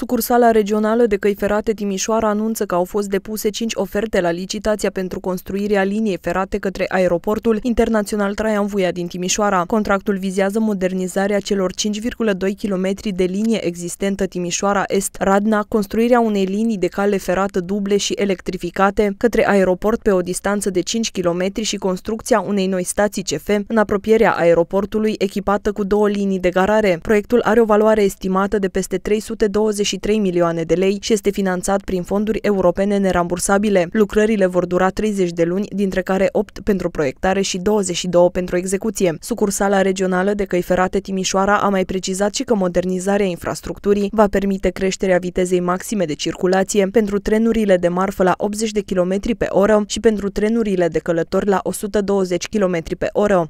Sucursala regională de căi ferate Timișoara anunță că au fost depuse 5 oferte la licitația pentru construirea liniei ferate către aeroportul internațional Traian Vuia din Timișoara. Contractul vizează modernizarea celor 5,2 km de linie existentă Timișoara Est-Radna, construirea unei linii de cale ferată duble și electrificate către aeroport pe o distanță de 5 km și construcția unei noi stații CF în apropierea aeroportului echipată cu două linii de garare. Proiectul are o valoare estimată de peste 320 23 milioane de lei și este finanțat prin fonduri europene nerambursabile. Lucrările vor dura 30 de luni, dintre care 8 pentru proiectare și 22 pentru execuție. Sucursala regională de căi ferate Timișoara a mai precizat și că modernizarea infrastructurii va permite creșterea vitezei maxime de circulație pentru trenurile de marfă la 80 de km pe oră și pentru trenurile de călători la 120 km pe oră.